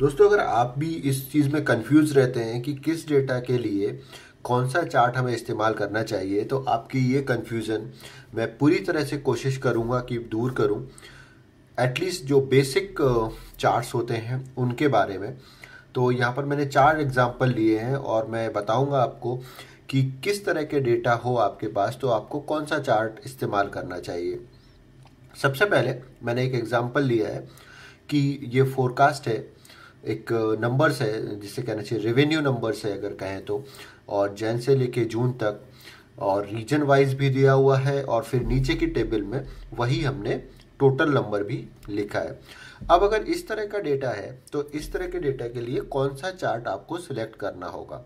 दोस्तों अगर आप भी इस चीज़ में कंफ्यूज रहते हैं कि किस डेटा के लिए कौन सा चार्ट हमें इस्तेमाल करना चाहिए तो आपकी ये कन्फ्यूज़न मैं पूरी तरह से कोशिश करूँगा कि दूर करूँ एटलीस्ट जो बेसिक चार्ट्स होते हैं उनके बारे में तो यहाँ पर मैंने चार एग्जाम्पल लिए हैं और मैं बताऊँगा आपको कि किस तरह के डेटा हो आपके पास तो आपको कौन सा चार्ट इस्तेमाल करना चाहिए सबसे पहले मैंने एक एग्ज़ाम्पल लिया है कि ये फोरकास्ट है एक नंबर्स है जिसे कहना चाहिए रेवेन्यू नंबर्स है अगर कहें तो और जैन से लेके जून तक और रीजन वाइज भी दिया हुआ है और फिर नीचे की टेबल में वही हमने टोटल नंबर भी लिखा है अब अगर इस तरह का डेटा है तो इस तरह के डेटा के लिए कौन सा चार्ट आपको सिलेक्ट करना होगा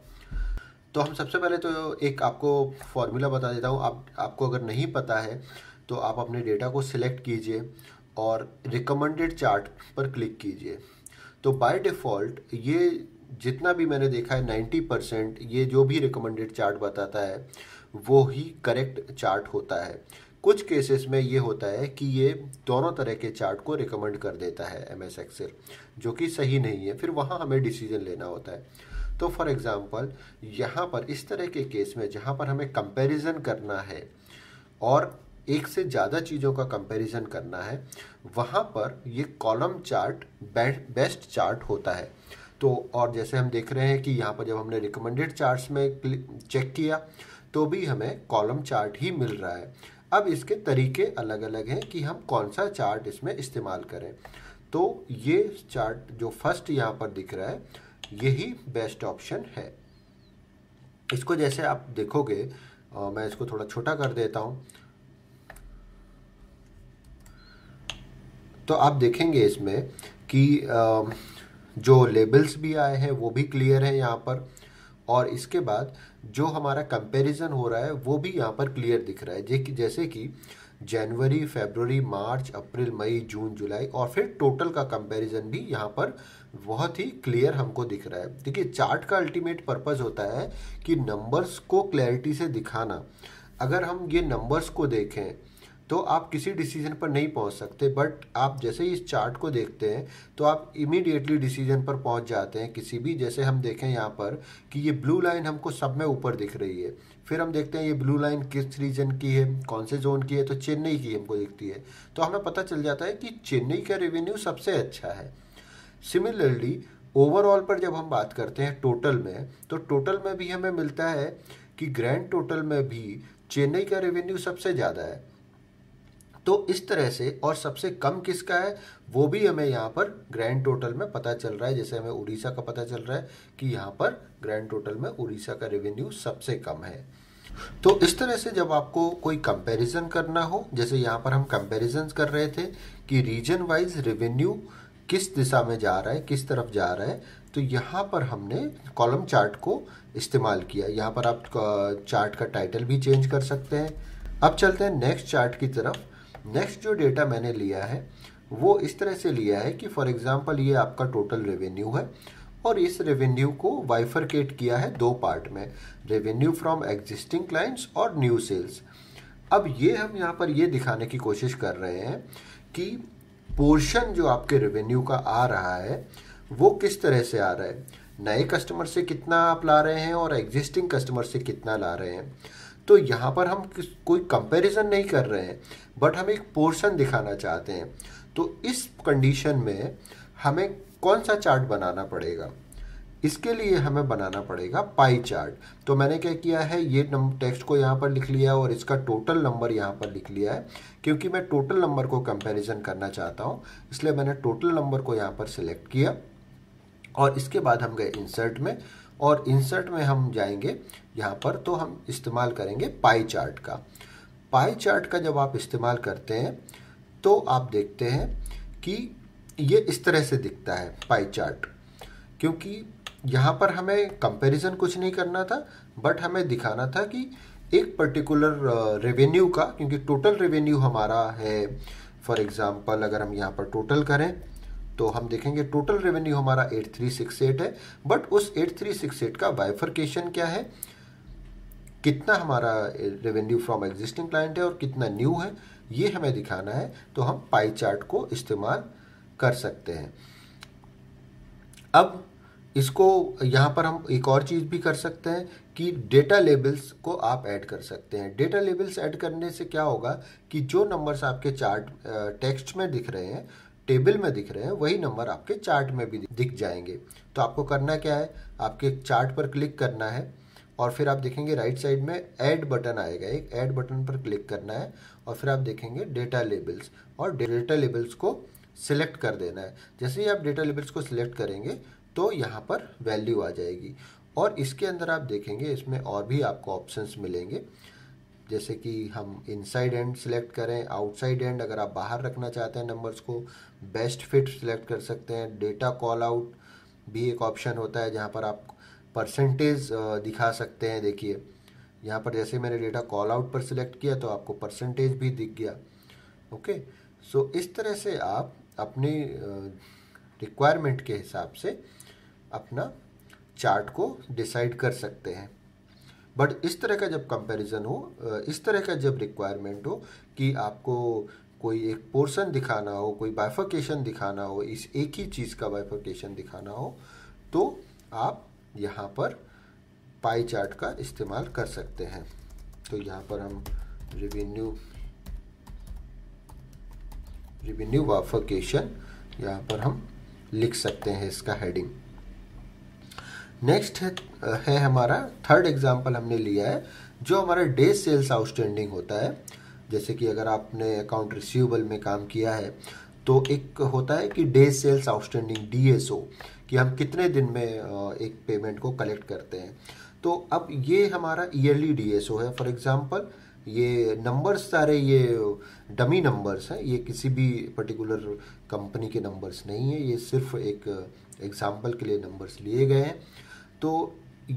तो हम सबसे पहले तो एक आपको फॉर्मूला बता देता हूँ आप आपको अगर नहीं पता है तो आप अपने डेटा को सिलेक्ट कीजिए और रिकमेंडेड चार्ट पर क्लिक कीजिए तो बाय डिफ़ॉल्ट ये जितना भी मैंने देखा है नाइन्टी परसेंट ये जो भी रिकमेंडेड चार्ट बताता है वो ही करेक्ट चार्ट होता है कुछ केसेस में ये होता है कि ये दोनों तरह के चार्ट को रिकमेंड कर देता है एम एस एक्सेल जो कि सही नहीं है फिर वहाँ हमें डिसीजन लेना होता है तो फॉर एग्ज़ाम्पल यहाँ पर इस तरह के केस में जहाँ पर हमें कंपेरिजन करना है और एक से ज़्यादा चीज़ों का कंपैरिजन करना है वहाँ पर ये कॉलम चार्ट बेस्ट चार्ट होता है तो और जैसे हम देख रहे हैं कि यहाँ पर जब हमने रिकमेंडेड चार्ट्स में चेक किया तो भी हमें कॉलम चार्ट ही मिल रहा है अब इसके तरीके अलग अलग हैं कि हम कौन सा चार्ट इसमें इस्तेमाल करें तो ये चार्ट जो फर्स्ट यहाँ पर दिख रहा है यही बेस्ट ऑप्शन है इसको जैसे आप देखोगे मैं इसको थोड़ा छोटा कर देता हूँ तो आप देखेंगे इसमें कि जो लेबल्स भी आए हैं वो भी क्लियर हैं यहाँ पर और इसके बाद जो हमारा कंपैरिजन हो रहा है वो भी यहाँ पर क्लियर दिख रहा है जैसे कि जनवरी फेबररी मार्च अप्रैल मई जून जुलाई और फिर टोटल का कंपैरिजन भी यहाँ पर बहुत ही क्लियर हमको दिख रहा है देखिए चार्ट का अल्टीमेट पर्पस होता है कि नंबर्स को क्लैरिटी से दिखाना अगर हम ये नंबर्स को देखें तो आप किसी डिसीजन पर नहीं पहुंच सकते बट आप जैसे ही इस चार्ट को देखते हैं तो आप इमीडिएटली डिसीजन पर पहुंच जाते हैं किसी भी जैसे हम देखें यहाँ पर कि ये ब्लू लाइन हमको सब में ऊपर दिख रही है फिर हम देखते हैं ये ब्लू लाइन किस रीजन की है कौन से जोन की है तो चेन्नई की हमको दिखती है तो हमें पता चल जाता है कि चेन्नई का रेवेन्यू सबसे अच्छा है सिमिलरली ओवरऑल पर जब हम बात करते हैं टोटल में तो टोटल में भी हमें मिलता है कि ग्रैंड टोटल में भी चेन्नई का रेवेन्यू सबसे ज़्यादा है तो इस तरह से और सबसे कम किसका है वो भी हमें यहाँ पर ग्रैंड टोटल में पता चल रहा है जैसे हमें उड़ीसा का पता चल रहा है कि यहाँ पर ग्रैंड टोटल में उड़ीसा का रेवेन्यू सबसे कम है तो इस तरह से जब आपको कोई कंपैरिजन करना हो जैसे यहाँ पर हम कंपैरिजन कर रहे थे कि रीजन वाइज रेवेन्यू किस दिशा में जा रहा है किस तरफ जा रहा है तो यहाँ पर हमने कॉलम चार्ट को इस्तेमाल किया यहाँ पर आप चार्ट का टाइटल भी चेंज कर सकते हैं अब चलते हैं नेक्स्ट चार्ट की तरफ नेक्स्ट जो डेटा मैंने लिया है वो इस तरह से लिया है कि फॉर एग्जांपल ये आपका टोटल रेवेन्यू है और इस रेवेन्यू को वाइफरकेट किया है दो पार्ट में रेवेन्यू फ्रॉम एग्जिस्टिंग क्लाइंट्स और न्यू सेल्स अब ये हम यहाँ पर ये दिखाने की कोशिश कर रहे हैं कि पोर्शन जो आपके रेवेन्यू का आ रहा है वो किस तरह से आ रहा है नए कस्टमर से कितना आप ला रहे हैं और एग्जिस्टिंग कस्टमर से कितना ला रहे हैं तो यहाँ पर हम कोई कंपैरिजन नहीं कर रहे हैं बट हम एक पोर्शन दिखाना चाहते हैं तो इस कंडीशन में हमें कौन सा चार्ट बनाना पड़ेगा इसके लिए हमें बनाना पड़ेगा पाई चार्ट तो मैंने क्या किया है ये टेक्स्ट को यहाँ पर लिख लिया और इसका टोटल नंबर यहाँ पर लिख लिया है क्योंकि मैं टोटल नंबर को कंपैरिजन करना चाहता हूँ इसलिए मैंने टोटल नंबर को यहाँ पर सिलेक्ट किया और इसके बाद हम गए इंसर्ट में और इंसर्ट में हम जाएंगे यहाँ पर तो हम इस्तेमाल करेंगे पाई चार्ट का पाई चार्ट का जब आप इस्तेमाल करते हैं तो आप देखते हैं कि ये इस तरह से दिखता है पाई चार्ट क्योंकि यहाँ पर हमें कंपैरिजन कुछ नहीं करना था बट हमें दिखाना था कि एक पर्टिकुलर रेवेन्यू का क्योंकि टोटल रेवेन्यू हमारा है फॉर एग्ज़ाम्पल अगर हम यहाँ पर टोटल करें तो हम देखेंगे टोटल रेवेन्यू हमारा 8368 है बट उस 8368 का बाइफरकेशन क्या है कितना हमारा रेवेन्यू फ्रॉम एग्जिस्टिंग क्लाइंट है और कितना न्यू है ये हमें दिखाना है तो हम पाई चार्ट को इस्तेमाल कर सकते हैं अब इसको यहाँ पर हम एक और चीज़ भी कर सकते हैं कि डेटा लेबल्स को आप ऐड कर सकते हैं डेटा लेबल्स ऐड करने से क्या होगा कि जो नंबर्स आपके चार्ट टेक्स्ट में दिख रहे हैं टेबल में दिख रहे हैं वही नंबर आपके चार्ट में भी दिख जाएंगे तो आपको करना क्या है आपके चार्ट पर क्लिक करना है और फिर आप देखेंगे राइट साइड में ऐड बटन आएगा एक ऐड बटन पर क्लिक करना है और फिर आप देखेंगे डेटा लेबल्स और डेटा लेबल्स को सिलेक्ट कर देना है जैसे ही आप डेटा लेबल्स को सिलेक्ट करेंगे तो यहाँ पर वैल्यू आ जाएगी और इसके अंदर आप देखेंगे इसमें और भी आपको ऑप्शंस मिलेंगे जैसे कि हम इनसाइड एंड सिलेक्ट करें आउटसाइड एंड अगर आप बाहर रखना चाहते हैं नंबर्स को बेस्ट फिट सेलेक्ट कर सकते हैं डेटा कॉल आउट भी एक ऑप्शन होता है जहाँ पर आप परसेंटेज दिखा सकते हैं देखिए यहाँ पर जैसे मैंने डेटा कॉल आउट पर सिलेक्ट किया तो आपको परसेंटेज भी दिख गया ओके सो so, इस तरह से आप अपनी रिक्वायरमेंट के हिसाब से अपना चार्ट को डिसाइड कर सकते हैं बट इस तरह का जब कंपैरिजन हो इस तरह का जब रिक्वायरमेंट हो कि आपको कोई एक पोर्शन दिखाना हो कोई बाइफर्केशन दिखाना हो इस एक ही चीज़ का बाइफर्केशन दिखाना हो तो आप यहाँ पर पाई चार्ट का इस्तेमाल कर सकते हैं तो यहाँ पर हम रिवेन्यू रिवेन्यू बाइफर्केशन यहाँ पर हम लिख सकते हैं इसका हेडिंग नेक्स्ट है, uh, है हमारा थर्ड एग्जाम्पल हमने लिया है जो हमारा डे सेल्स आउटस्टैंडिंग होता है जैसे कि अगर आपने अकाउंट रिसीवेबल में काम किया है तो एक होता है कि डे सेल्स आउटस्टैंडिंग डी कि हम कितने दिन में एक पेमेंट को कलेक्ट करते हैं तो अब ये हमारा ईयरली डी है फॉर एग्ज़ाम्पल ये नंबर्स सारे ये डमी नंबर्स हैं ये किसी भी पर्टिकुलर कंपनी के नंबर्स नहीं है ये सिर्फ एक एग्ज़ाम्पल के लिए नंबर्स लिए गए हैं तो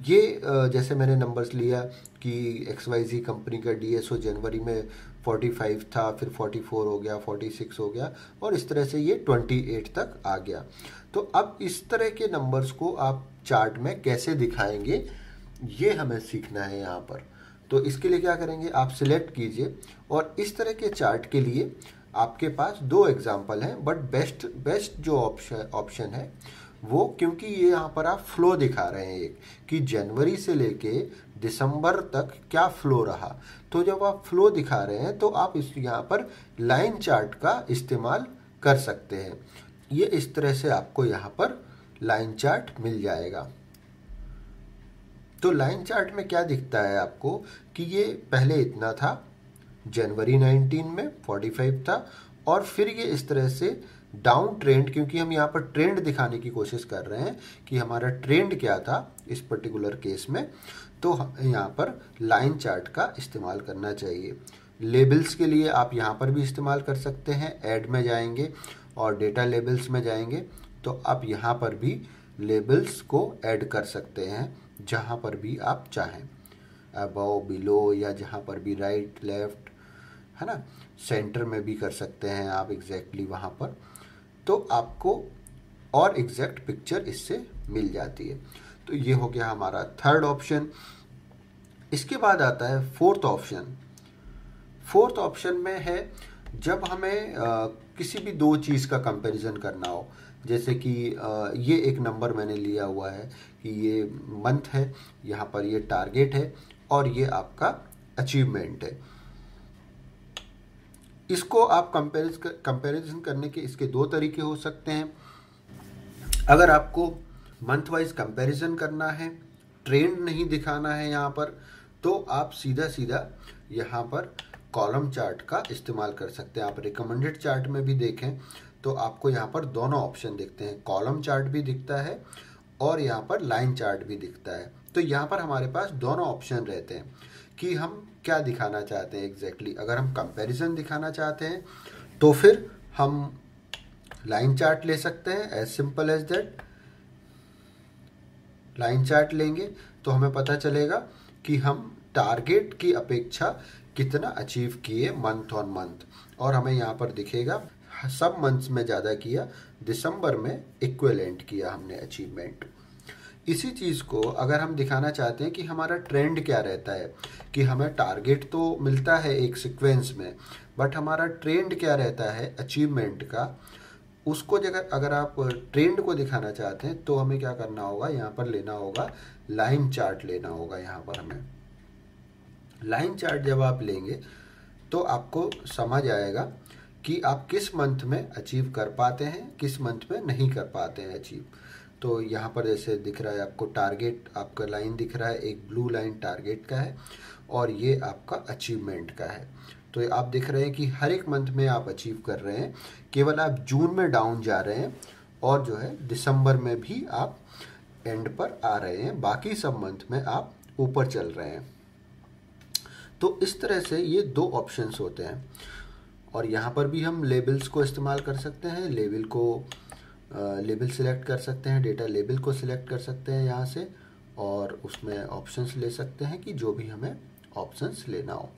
ये जैसे मैंने नंबर्स लिया कि एक्स वाई जी कंपनी का डी एस ओ जनवरी में फाइव था फिर फोर्टी फोर हो गया फोर्टी सिक्स हो गया और इस तरह से ये ट्वेंटी एट तक आ गया तो अब इस तरह के नंबर्स को आप चार्ट में कैसे दिखाएंगे ये हमें सीखना है यहाँ पर तो इसके लिए क्या करेंगे आप सिलेक्ट कीजिए और इस तरह के चार्ट के लिए आपके पास दो एग्जाम्पल हैं बट बेस्ट बेस्ट जो ऑप्शन ऑप्शन है वो क्योंकि ये यहाँ पर आप फ्लो दिखा रहे हैं एक कि जनवरी से लेके दिसंबर तक क्या फ्लो रहा तो जब आप फ्लो दिखा रहे हैं तो आप इस यहाँ पर लाइन चार्ट का इस्तेमाल कर सकते हैं ये इस तरह से आपको यहाँ पर लाइन चार्ट मिल जाएगा तो लाइन चार्ट में क्या दिखता है आपको कि ये पहले इतना था जनवरी 19 में 45 था और फिर ये इस तरह से डाउन ट्रेंड क्योंकि हम यहाँ पर ट्रेंड दिखाने की कोशिश कर रहे हैं कि हमारा ट्रेंड क्या था इस पर्टिकुलर केस में तो यहाँ पर लाइन चार्ट का इस्तेमाल करना चाहिए लेबल्स के लिए आप यहाँ पर भी इस्तेमाल कर सकते हैं ऐड में जाएंगे और डेटा लेबल्स में जाएंगे तो आप यहाँ पर भी लेबल्स को ऐड कर सकते हैं जहाँ पर भी आप चाहें अबव बिलो या जहाँ पर भी राइट लेफ्ट है ना सेंटर में भी कर सकते हैं आप एग्जैक्टली exactly वहाँ पर तो आपको और एग्जैक्ट पिक्चर इससे मिल जाती है तो ये हो गया हमारा थर्ड ऑप्शन इसके बाद आता है फोर्थ ऑप्शन फोर्थ ऑप्शन में है जब हमें आ, किसी भी दो चीज़ का कंपैरिजन करना हो जैसे कि आ, ये एक नंबर मैंने लिया हुआ है कि ये मंथ है यहाँ पर ये टारगेट है और ये आपका अचीवमेंट है इसको आप कंपेरिज कंपेरिजन करने के इसके दो तरीके हो सकते हैं अगर आपको मंथ वाइज कंपैरिजन करना है ट्रेंड नहीं दिखाना है यहाँ पर तो आप सीधा सीधा यहाँ पर कॉलम चार्ट का इस्तेमाल कर सकते हैं आप रिकमेंडेड चार्ट में भी देखें तो आपको यहाँ पर दोनों ऑप्शन दिखते हैं कॉलम चार्ट भी दिखता है और यहाँ पर लाइन चार्ट भी दिखता है तो यहाँ पर हमारे पास दोनों ऑप्शन रहते हैं कि हम क्या दिखाना चाहते हैं एग्जैक्टली exactly. अगर हम कंपैरिजन दिखाना चाहते हैं तो फिर हम लाइन चार्ट ले सकते हैं as simple as that line chart लेंगे तो हमें पता चलेगा कि हम टारगेट की अपेक्षा कितना अचीव किए मंथ ऑन मंथ और हमें यहाँ पर दिखेगा सब मंथ्स में ज़्यादा किया दिसंबर में इक्वेलेंट किया हमने अचीवमेंट इसी चीज़ को अगर हम दिखाना चाहते हैं कि हमारा ट्रेंड क्या रहता है कि हमें टारगेट तो मिलता है एक सीक्वेंस में बट हमारा ट्रेंड क्या रहता है अचीवमेंट का उसको जगह अगर आप ट्रेंड को दिखाना चाहते हैं तो हमें क्या करना होगा यहाँ पर लेना होगा लाइन चार्ट लेना होगा यहाँ पर हमें लाइन चार्ट जब आप लेंगे तो आपको समझ आएगा कि आप किस मंथ में अचीव कर पाते हैं किस मंथ में नहीं कर पाते हैं अचीव तो यहाँ पर जैसे दिख रहा है आपको टारगेट आपका लाइन दिख रहा है एक ब्लू लाइन टारगेट का है और ये आपका अचीवमेंट का है तो आप देख रहे हैं कि हर एक मंथ में आप अचीव कर रहे हैं केवल आप जून में डाउन जा रहे हैं और जो है दिसंबर में भी आप एंड पर आ रहे हैं बाकी सब मंथ में आप ऊपर चल रहे हैं तो इस तरह से ये दो ऑप्शंस होते हैं और यहाँ पर भी हम लेबल्स को इस्तेमाल कर सकते हैं लेबल को लेबल सिलेक्ट कर सकते हैं डेटा लेबल को सिलेक्ट कर सकते हैं यहाँ से और उसमें ऑप्शंस ले सकते हैं कि जो भी हमें ऑप्शंस लेना हो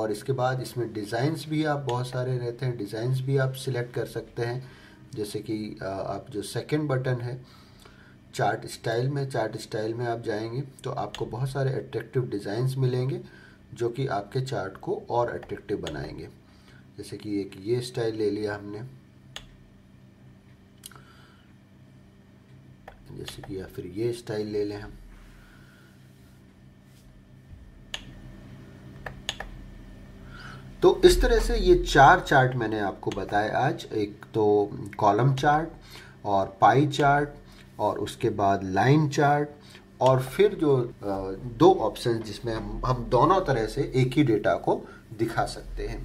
और इसके बाद इसमें डिज़ाइंस भी आप बहुत सारे रहते हैं डिज़ाइंस भी आप सिलेक्ट कर सकते हैं जैसे कि आप जो सेकेंड बटन है चार्ट स्टाइल में चार्ट स्टाइल में आप जाएंगे तो आपको बहुत सारे अट्रैक्टिव डिज़ाइंस मिलेंगे जो कि आपके चार्ट को और अट्रैक्टिव बनाएंगे जैसे कि एक ये स्टाइल ले लिया हमने जैसे कि या फिर ये स्टाइल ले लें हम तो इस तरह से ये चार चार्ट मैंने आपको बताए आज एक तो कॉलम चार्ट और पाई चार्ट और उसके बाद लाइन चार्ट और फिर जो दो ऑप्शन जिसमें हम हम दोनों तरह से एक ही डेटा को दिखा सकते हैं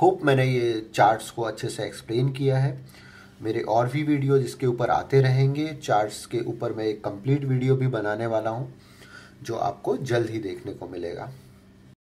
होप मैंने ये चार्ट्स को अच्छे से एक्सप्लेन किया है मेरे और भी वीडियो जिसके ऊपर आते रहेंगे चार्ट्स के ऊपर मैं एक कंप्लीट वीडियो भी बनाने वाला हूँ जो आपको जल्द ही देखने को मिलेगा